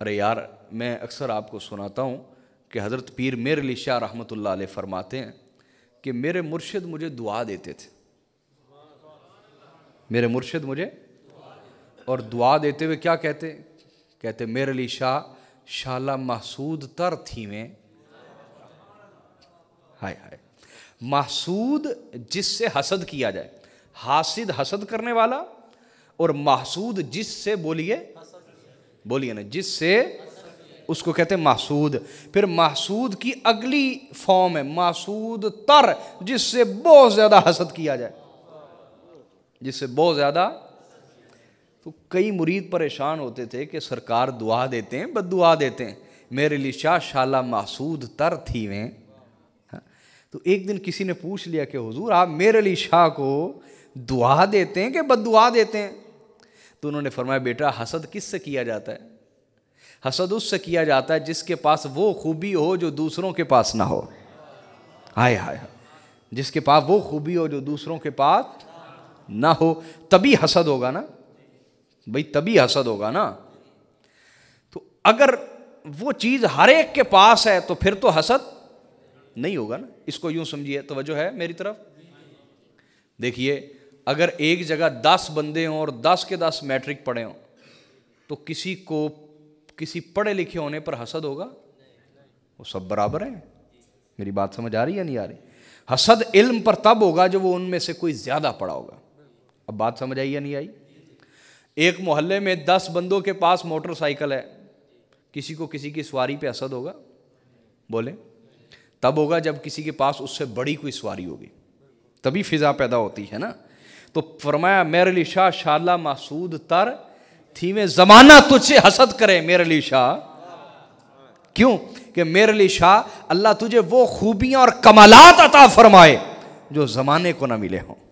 अरे यार मैं अक्सर आपको सुनाता हूँ कि हज़रत पीर मेर अली शाह रहमत ला फरमाते हैं कि मेरे मुर्शिद मुझे दुआ देते थे मेरे मुर्शिद मुझे और दुआ देते हुए क्या कहते कहते मेरे अली शाह शाला महसूद तर थी में हाय हाय महसूद जिससे हसद किया जाए हासिद हसद करने वाला और महसूद जिससे बोलिए बोलिए ना जिससे उसको कहते हैं मासूद फिर महसूद की अगली फॉर्म है मासूद तर जिससे बहुत ज़्यादा हसद किया जाए जिससे बहुत ज़्यादा तो कई मुरीद परेशान होते थे कि सरकार दुआ देते हैं बद दुआ देते हैं मेरे लिए शाह शाला मासूद तर थी वे हाँ। तो एक दिन किसी ने पूछ लिया कि हुजूर आप मेरे लिए शाह को दुआ देते हैं कि बद दुआ देते हैं तो उन्होंने फरमाया बेटा हसद किस से किया जाता है हसद उससे किया जाता है जिसके पास वो खूबी हो जो दूसरों के पास ना हो हाय हाय जिसके पास वो खूबी हो जो दूसरों के पास ना हो तभी हसद होगा ना भाई तभी हसद होगा ना तो अगर वो चीज़ हर एक के पास है तो फिर तो हसद नहीं होगा ना इसको यूं समझिए वजह है मेरी तरफ देखिए अगर एक जगह दस बंदे हों और दस के दस मैट्रिक पढ़े हों तो किसी को किसी पढ़े लिखे होने पर हसद होगा वो सब बराबर हैं मेरी बात समझ आ रही या नहीं आ रही हसद इल्म पर तब होगा जो वो उनमें से कोई ज़्यादा पड़ा होगा अब बात समझ आई या नहीं आई एक मोहल्ले में दस बंदों के पास मोटरसाइकिल है किसी को किसी की सवारी पे हसद होगा बोले तब होगा जब किसी के पास उससे बड़ी कोई सवारी होगी तभी फिज़ा पैदा होती है ना तो फरमाया मेरे अली शाह शाला मासूद तर थी में ज़माना तुझसे हसद करे मेरे अली शाह क्यों कि मेरे अली शाह अल्लाह तुझे वो खूबियां और कमालात अता फरमाए जो ज़माने को ना मिले हों